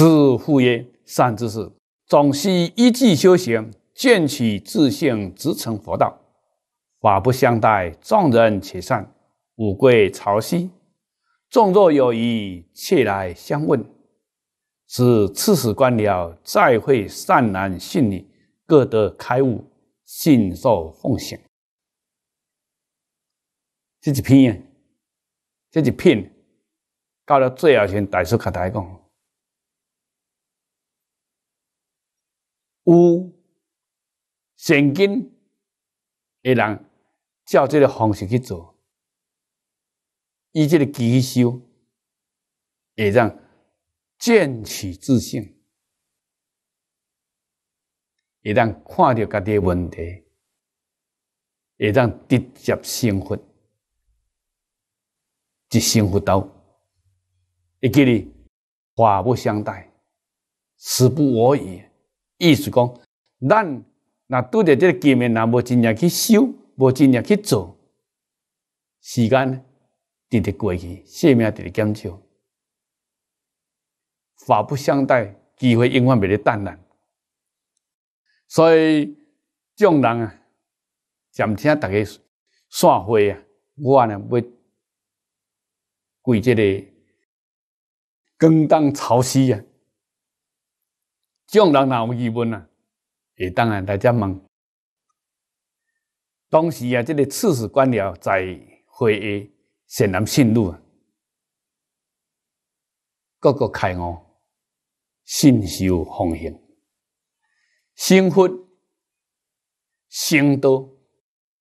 是复曰：“善知识，总须一纪修行，见取自性，直成佛道。法不相待，众人且善。无贵朝夕。众若有疑，切来相问。”是次使官僚再会善男信女，各得开悟，信受奉行。这一篇，这一篇，到了最后，先大师甲家讲。有善根，的让照这个方式去做，以这个机修，也让建起自信，也让看到家的问题，也让直接生活，一生活到，会给你法不相待，死不我已。意思讲，咱若拄着即个局面，若无真正去修，无真正去做，时间直直过去，性命直直减少，法不相待，机会永远袂咧等咱。所以众人啊，暂且大家散会啊，我呢要跪即个更当朝夕啊。众人若有疑问啊？会当然大家问，当时啊，这个刺史官僚在会下，贤男信路啊，各个开悟，信受奉行，心佛心都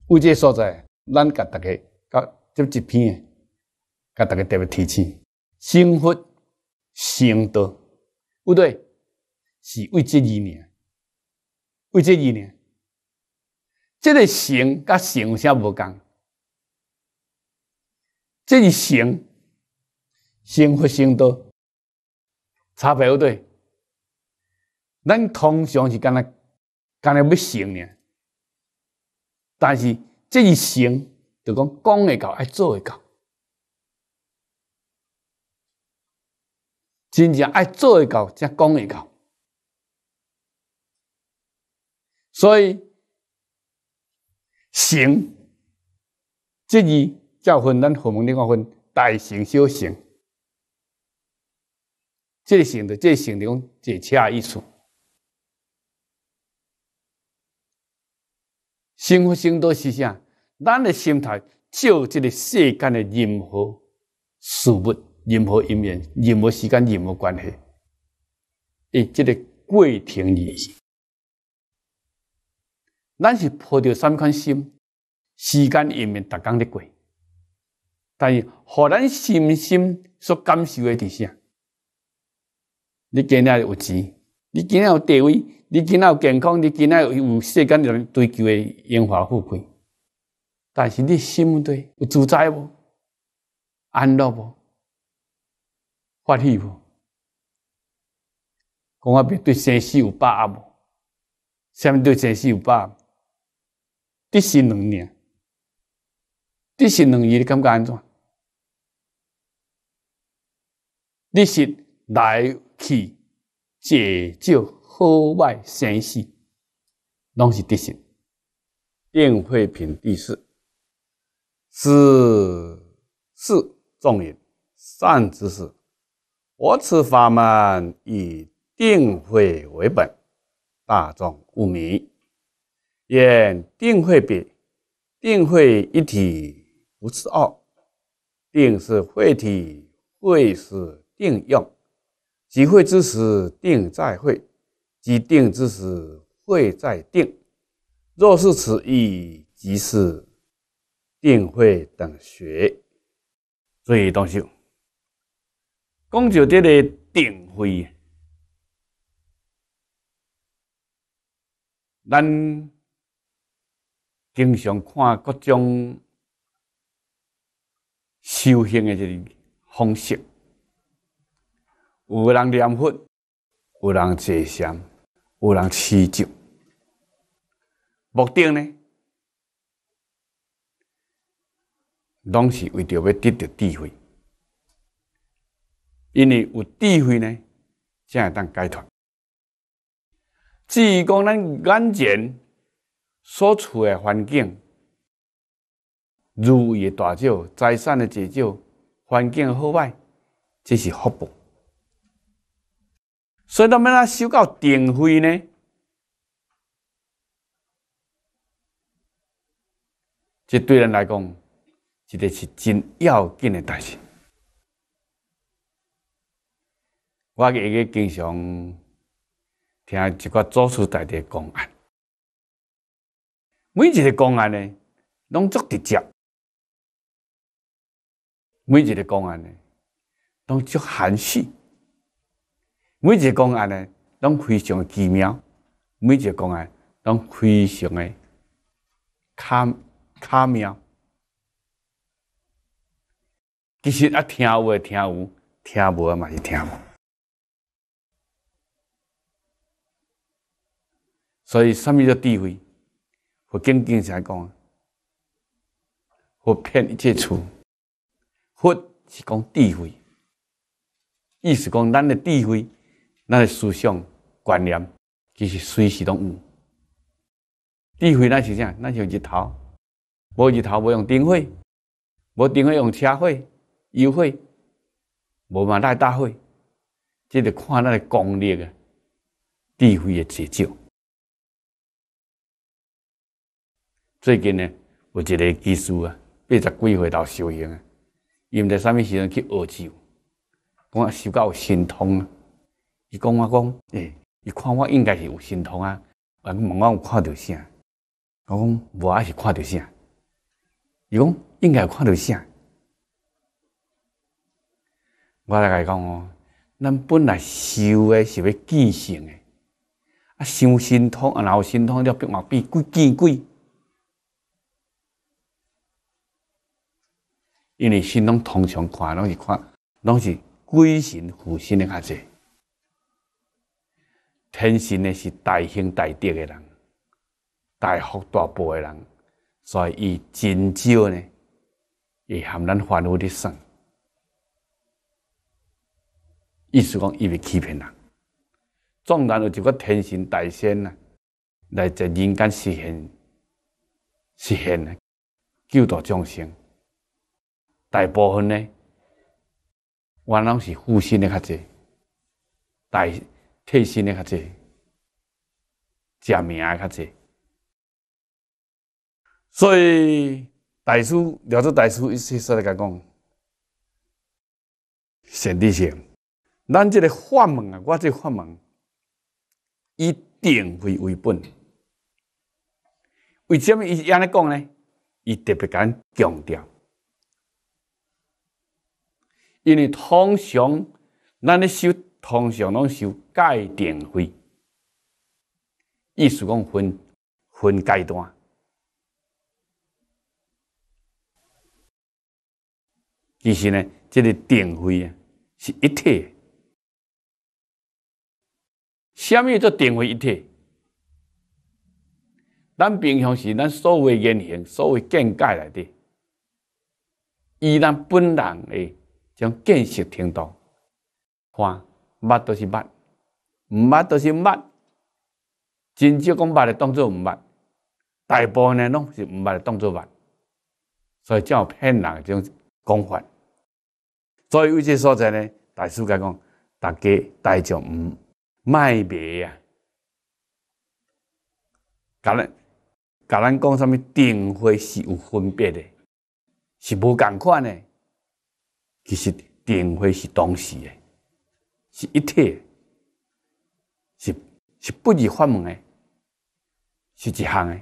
有这所在，咱甲大家甲读一篇，甲大家特别提醒，心佛心都不对。是为知二年，为知二年，这个行甲行有啥无共？这是行，行福行多，差别不对。咱通常是干那干那要行呢？但是这是行，就讲讲会到爱做会到，真正爱做会到才讲会到。所以，行，这二叫分咱佛门里讲分大行小行。这行的这心，你讲这恰意思。心佛行都是啥？咱的心态照这个世间任何事物、任何一面、任何时间、任何关系，一这个归天而已。咱是抱着三款心，时间一面逐天的过。但是，互咱心心所感受的底相，你今仔有钱，你今仔有地位，你今仔有健康，你今仔有世间人追求的荣华富贵。但是，你心不对，有自在无？安乐无？欢喜无？讲话对生死有把握无？下面对生死有把握？德行两力，德行两力，你感觉安怎？德行来去，解救海外生死，拢是德行。定慧品第四，知是众人善知识。我此法门以定慧为本，大众悟迷。言定慧别，定慧一体无是二。定是慧体，慧是定用。即慧之时，定在慧；即定之时，慧在定。若是此意，即是定慧等学。注意动手。公酒店的定慧，咱。经常看各种修行诶一个方式，有人念佛，有人坐禅，有人持咒。目的呢，拢是为着要得到智慧。因为有智慧呢，才当解脱。至于讲咱安全，所处的环境，如意的大少，财产的济少、环境好坏，这是福报。所以，咱们啊修到定慧呢，这对人来讲，这个是真要紧的代志。我个个经常听一个祖师大德讲啊。每一个公案呢，拢足直接；每一个公案呢，拢足含蓄；每一个公案呢，拢非常奇妙；每一个公案，拢非常的卡卡妙。其实啊，听诶，听无听无嘛，是听无。所以，什么叫智慧。经经常讲，佛骗一这处，佛是讲智慧，意思讲咱的智慧，咱的思想观念，其实随时拢有。智慧那是啥？那是日头，无日头无用灯火，无灯火用车火、油火，无嘛来大火，这著看咱诶功力啊，智慧诶节少。最近呢，有一个技师啊，八十几岁头修行啊，伊毋知啥物时阵去讲咒，修受有神通啊！伊讲我讲，哎，伊看我应该是有神通啊，啊问我有看到啥？我讲无，还是看到啥？伊讲应该有看到啥？我来甲伊讲哦，咱本来修的是要见性诶，啊，受心痛啊，然后心痛了，变嘛变鬼见鬼！因为信拢通常看拢是看拢是鬼神附身的较济。天神呢是大兴大德的人，大福大报的人，所以伊真招呢会含咱凡夫的身。意思讲，伊为欺骗人，纵然有一个天神大仙呐，来在人间实现实现救度众生。大部分呢，原来是负心的较济，大替心的较济，假名的较济。所以大师了，这大师一些说的讲，先提先，咱这个法门啊，我这法门一定会为本。为什么一样尼讲呢？伊特别敢强调。因为通常，咱咧修，通常拢修阶定慧，意思讲分分阶段。其实呢，这个定慧啊，是一体。虾米叫定慧一体，咱平常是咱所谓言行、所谓见解来的，以咱本人的。将见识程度，看，捌都是捌，毋捌都是捌，真少讲捌嘞，当作毋捌，大部分呢拢是毋捌嘞，当作捌，所以才有骗人这种讲法。所以有些所在呢，大师介讲，大家大将唔买别呀，咁咧，咁咱讲什么？订花是有分别的，是无共款的。其实定慧是同时的，是一体，是是不二法门的，是一项的。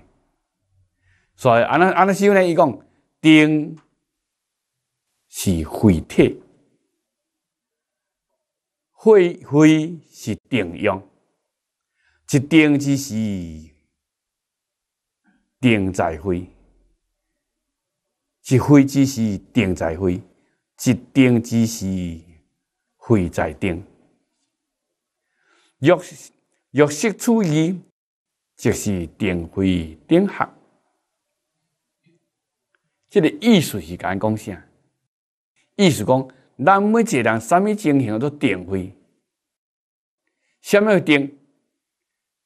所以安那安那师父呢，伊讲定是慧体，慧慧是定用，一定之时定在慧，一慧之时定在慧。一定之时，会在定。若若失处矣，即是定会定合。这个意思是讲讲啥？意思讲，咱每一个人啥物情形都定会。甚要定？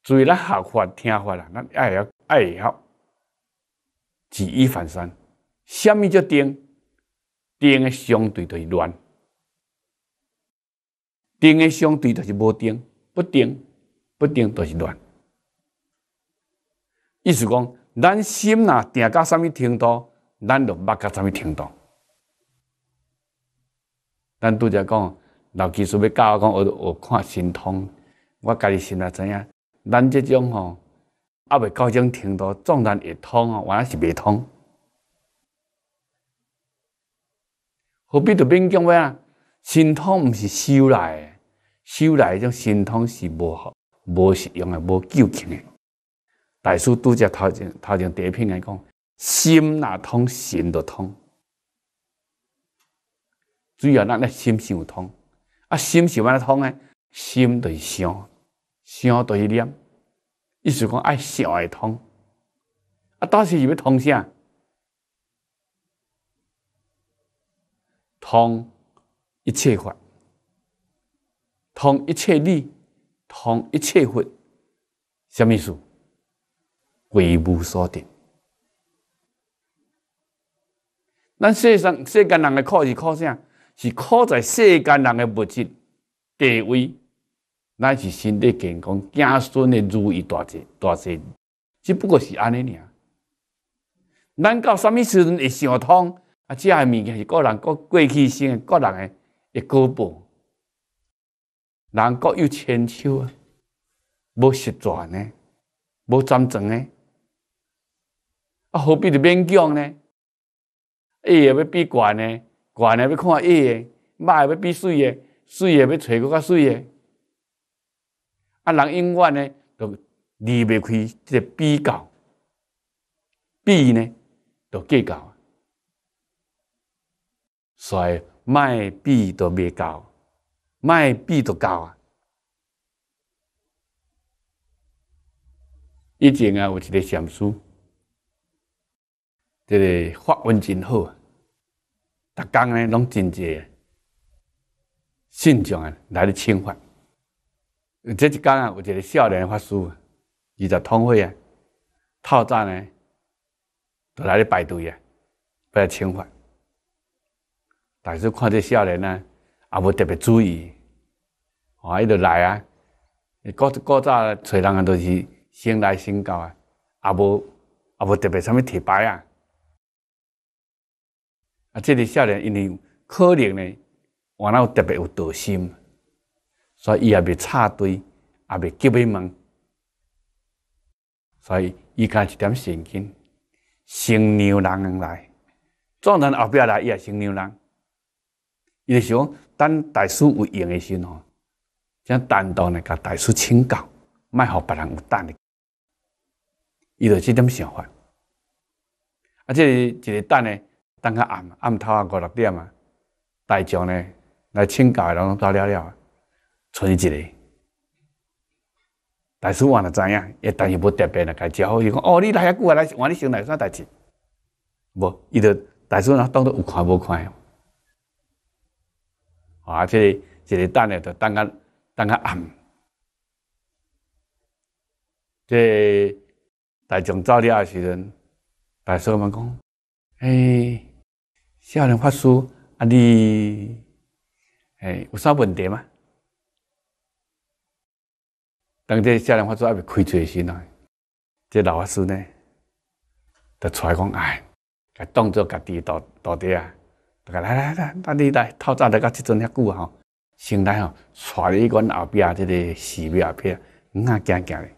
注意咱学法、听法啦，咱爱要爱要，举一反三。甚物叫定？定的相对就是乱，定的相对就是无定，不定不定就是乱。意思讲，咱心呐定到什么程度，咱就捌到什么程度。咱拄则讲老技师要教我讲，学学看神通，我家己心内知影。咱即种吼，阿未到种程度，纵然会通哦，原来是未通。何必在勉强啊？心痛毋是修来的，修来种心痛是无好、无实用诶，无究竟的。大师拄则头前头前第一篇来讲，心若通，神就通。主要咱诶心想通，啊，心想安怎通诶？心著是想，想著是念。意思讲爱想会通。啊，但是有通啥？通一切法，通一切力，通一切慧，什么思？为无所定。咱世上世间人的考是考啥？是考在世间人的物质地位，乃是身体健康、子孙的如意大吉大吉。只不过是安尼尔。咱到什么时阵会想通？啊，这个物件是个人个过去生的个人的的胳膊，人各有千秋啊，无实权呢，无真正的，啊何必就勉强呢？矮的要比悬呢，悬呢要看矮的，丑的要比水的，水的要找个较水的，啊人永远呢就离不开这个比较，比呢就计较所以卖币都没高，卖币都高啊！以前啊，有一个禅师，这个发运真好啊，逐工呢拢真济信众啊来咧请法。这一工啊，有一个少年法师，二十通会啊，套早呢都来咧排队啊，来请法。但是看这少年啊，也无特别注意，啊，伊就来啊。古古早找人啊，都是先来先到啊，也无也无特别什么提牌啊。啊，这个少年因为可能呢，我那特别有道心，所以伊也袂插队，也袂急眼忙，所以伊看一点神经，新牛人来，壮人后壁来，伊也新牛人。伊就想等大师有闲的时候，将单独呢，甲大师请教，卖互别人有等的。伊就即点想法。啊，这个、一个等呢，等较暗，暗头啊五六点啊。大众呢来请教的人拢走了了啊，剩一个。大师我就知影，也但是要特别来甲伊招呼伊讲：“哦，你来遐久啊，来是，我你先来做啥代志？”无，伊就大师呢，当做有看无看哦。或者一日等咧，就等下等下暗。即大众早起啊时阵，大师父咪讲，哎，少年法师啊你，哎有啥问题吗？当这少年法师未开嘴时呢，这老法师呢，就出来讲，哎，当做家己到到底啊。来来来，等你来，透早来到即阵遐久吼，先来吼，带了阮后壁即个寺庙边，咹行行咧。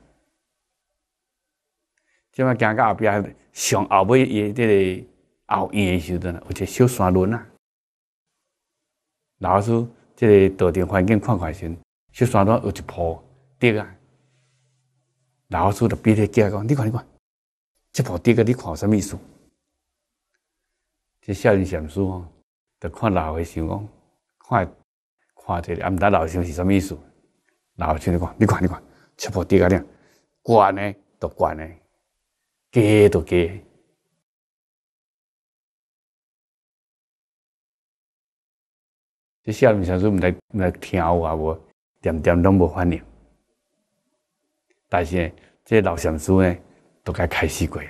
即摆行到后壁上后尾伊这个后院的时阵，有一个小山轮啊，老师，即、这个道场环境看看先，小山段有一坡跌啊，老师去就比较惊讲，你看你看，即坡跌个，你看什么意思？这下人禅师吼。就看老和尚讲，看，看这个，啊，唔知老和是啥物意思？老和尚你看，你看，你看，七步跌个呢？管呢，都管呢，给都给。这下面小叔毋来毋来听话无？点点拢无反应。但是，这老禅师呢，都该开西关。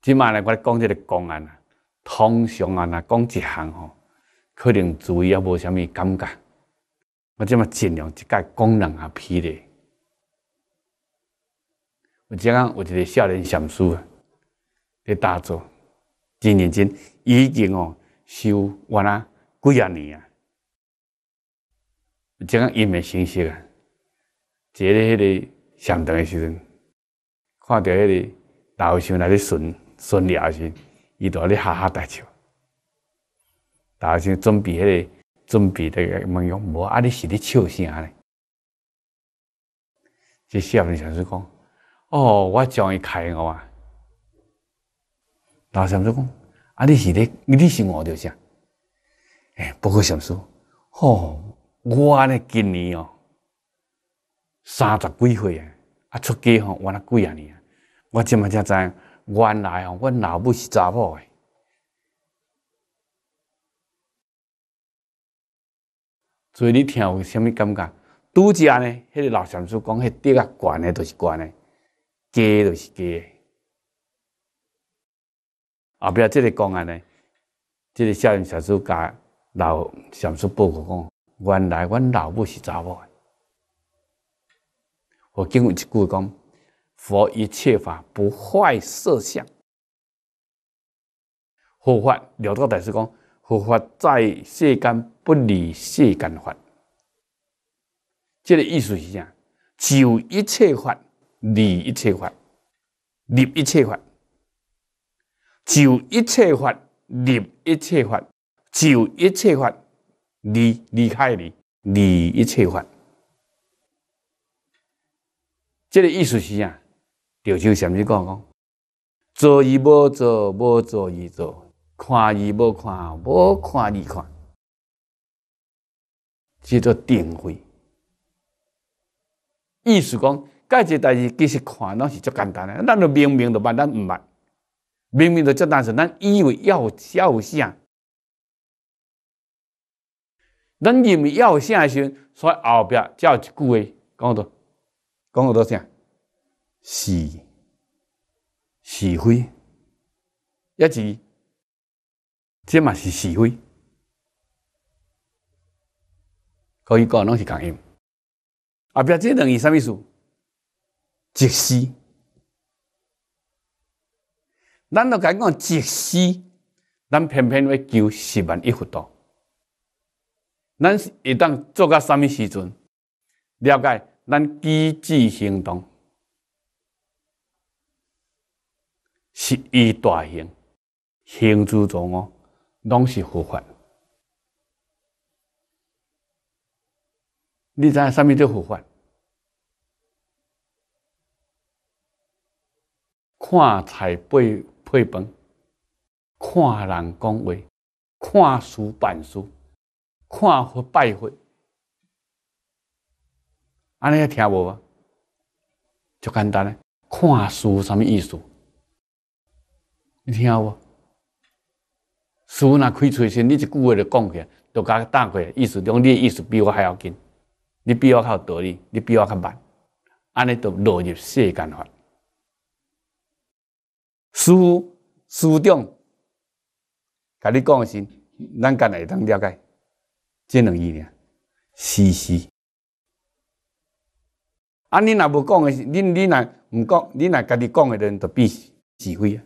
即卖来我咧讲这个公安啊，通常啊，讲一项吼，可能注意也无啥物感觉。我即卖尽量一概讲两啊，批的。我即下有一个少年师啊，伫大作，真认真，已经哦修完啊几啊年啊。即下一面信息啊，坐咧迄个上堂诶时阵，看着迄个头像来咧巡。孙俪也是伊伫咧哈哈大笑，大学生准备迄个准备迄个梦游，无啊？你是咧笑啥呢？是少年时阵讲哦，我终于开学啊。大学生讲啊，你是咧，你是五号着写。哎，不过想说哦，我安今年哦，三十几岁啊，啊，出机吼，我那几啊年啊，我即满才知道。原来哦，阮老母是查某的，所以你听有甚物感觉？拄只呢，迄个老禅师讲，迄个跌啊悬的就是诶，的，诶，就是低的。后壁即个公安呢，即个消防小师甲老禅师报告讲，原来阮老母是查某的。我经过一句讲。佛一切法不坏色相，佛法了道大师讲：佛法在世间不离世间法。这个意思是啥？就一切法离一切法，离一切法就一切法离一切法，就一切法离离开离离一切法。这个意思是啥？有就甚么讲讲？做伊无做，无做伊做；看伊无看，无看伊看。叫做定慧。意思讲，介些代志其实看拢是足简单嘞。咱明明就捌，咱毋捌，明明就简单，纯，咱以为要要啥，咱认为要想的时，所以后壁才有一句话讲到，讲到到啥？是是非，一即，即嘛是是非，可以讲拢是共应。后壁即等于啥意思？自私。咱都讲讲自私，咱偏偏要求十万亿佛多。咱一旦做到啥物时阵，了解咱积极行动。是以大行行之中哦，拢是佛法。你影上物叫佛法，看菜背配饭，看人讲话，看书办事，看佛拜佛，安尼听无啊？就简单嘞，看书什么意思？你听无？师傅若开嘴先，你一句话就讲起，就甲打过，来。意思讲你意思比我还要紧，你比我较有道理，你比我较慢，安尼就落入世间法。师傅、师长，甲你讲的是，咱干会当了解，这两意念，事实。啊，你若无讲是，你你若毋讲，你若甲你讲的人，就必智慧啊。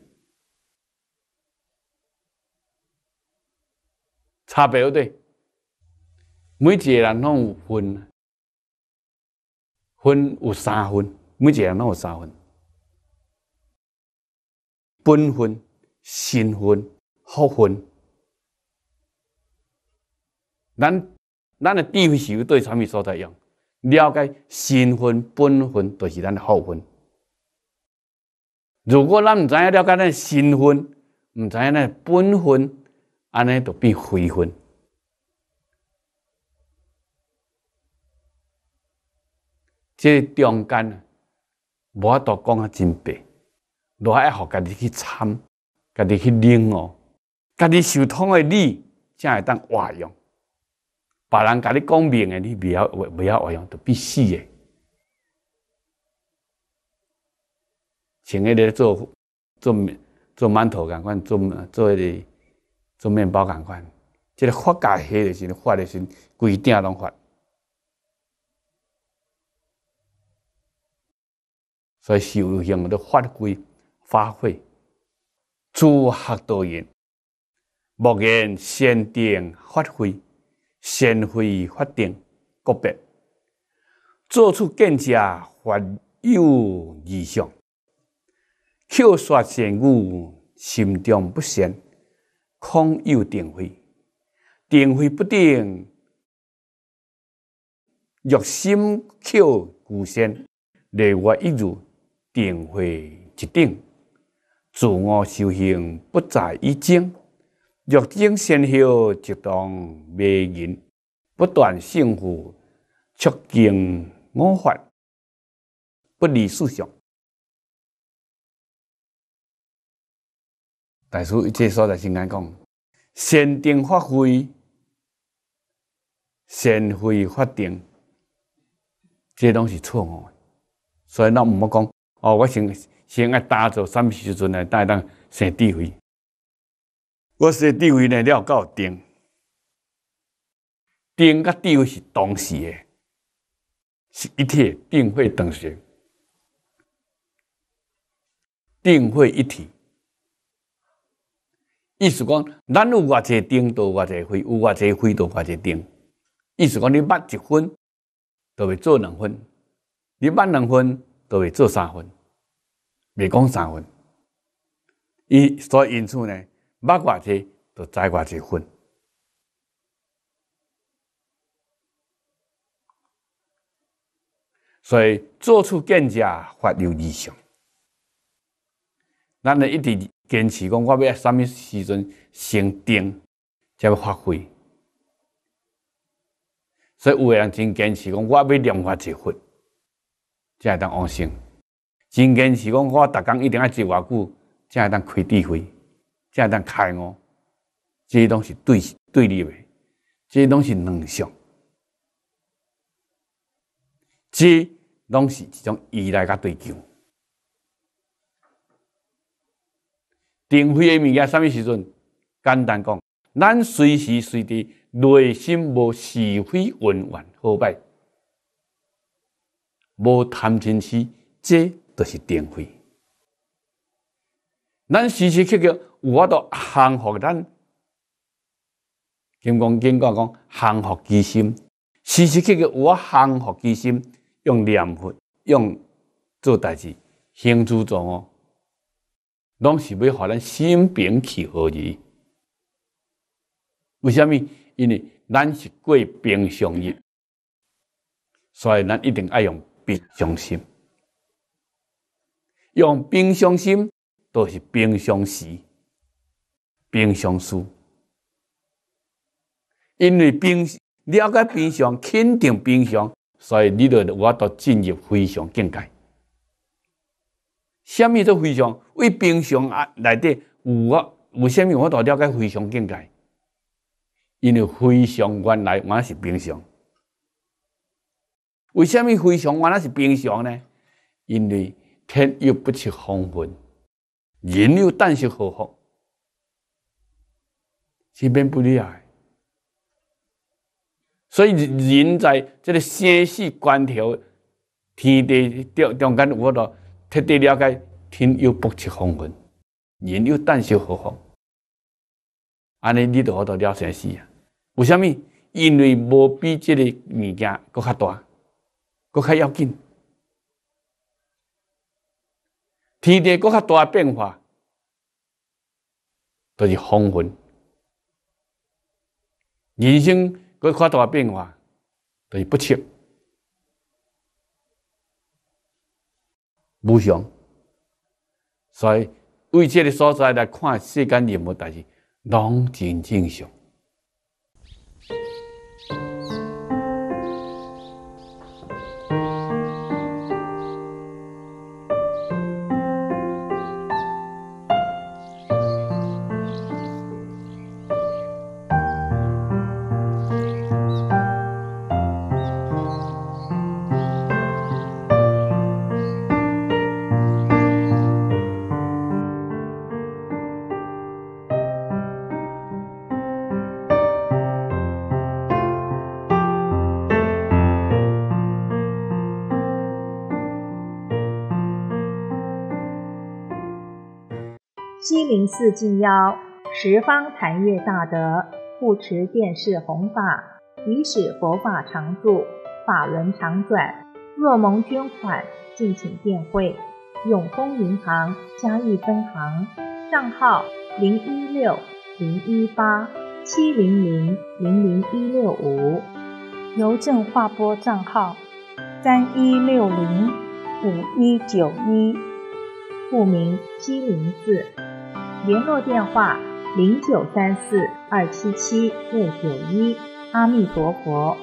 差别对，每一个人拢有分，分有三分，每一个人拢有三分：本分、新分、好分。咱咱的智慧是对什么所在用？了解新分、本分，就是咱的好分。如果咱毋知影了解咱新分，毋知影咱本分。安尼都变灰分，这中间无法度讲啊，真白，我爱互家己去参，家己去领哦，家己受痛诶你正会当话用，别人甲你讲明诶，你不要不要话用，都必死诶。像迄个做做做馒头，赶快做做迄、个。做面包感官，这个发价黑的时，发的时，规店拢发。所以修行的法规发挥，诸很多因，莫言先定发挥，先会发定个别，做出更加发有理想，口说善语，心中不善。空有定慧，定慧不定，若心口固执，内外一如，定慧即定；自我修行不在一境，若境先后即当迷人，不断胜负，触境我法，不离思想。大师一切所在心间讲，先定发挥，先会发定，这拢是错误的。所以，咱毋要讲哦。我先先爱打坐，啥物时阵来带咱生智慧？我生智慧呢了搞定，定甲智慧是同时的，是一体定会同时，定会一体。意思讲，咱有偌侪灯，都偌侪灰，有偌侪灰，都偌侪灯。意思讲，你捌一分，都会做两分；你捌两分，都会做三分。未讲三分。伊所以因此呢，捌偌侪，都知偌侪分。所以做出更加法有理想，咱呢一直坚持讲我要啥物时阵升定，才要发挥。所以有个人真坚持讲我要量化一慧，才会当安心。真坚持讲我逐工一定要做偌久，才会当开智慧，才会当开我。这些拢是对对立的，这些拢是两相，这拢是一种依赖甲追求。定慧的物件，啥物时阵？简单讲，咱随时随地内心无是非恩怨，好歹无贪嗔痴，这都是定慧。咱时时刻刻有法度幸福，咱金刚金刚讲幸福之心，时时刻刻有法幸福之心，用念佛用做代志，行诸种哦。拢是要互咱心平气和已。为虾米？因为咱是过平常日，所以咱一定爱用平常心。用平常心，都是平常时、平常输。因为兵了解平常，肯定平常，所以你对我都进入非常境界。虾米都非常为平常啊来的，我为虾米我都了解非常境界，因为非常原来我是平常。为虾米非常原来是平常呢？因为天又不吃黄昏，人又但是何福，是边不厉害。所以人在这个生死关头，天地中中间我都。彻底了解天有不测风云，人有旦夕祸福。安尼你都好多了生死啊？为什么？因为无比这个物件，佫较大，佫较要紧。天地佫较大变化，都是风云；人生佫较大变化，都是不测。不祥，所以为这个所在来看世间任何代志，拢真正常。七零四进幺，十方坛悦大德护持电视弘法，以使佛法常住，法轮常转。若蒙捐款，敬请电汇，永丰银行嘉义分行，账号零一六零一八七零零零零一六五，邮政划拨账号三一六零五一九一，户名七零四。联络电话：零九三四二七七六九一。阿弥陀佛。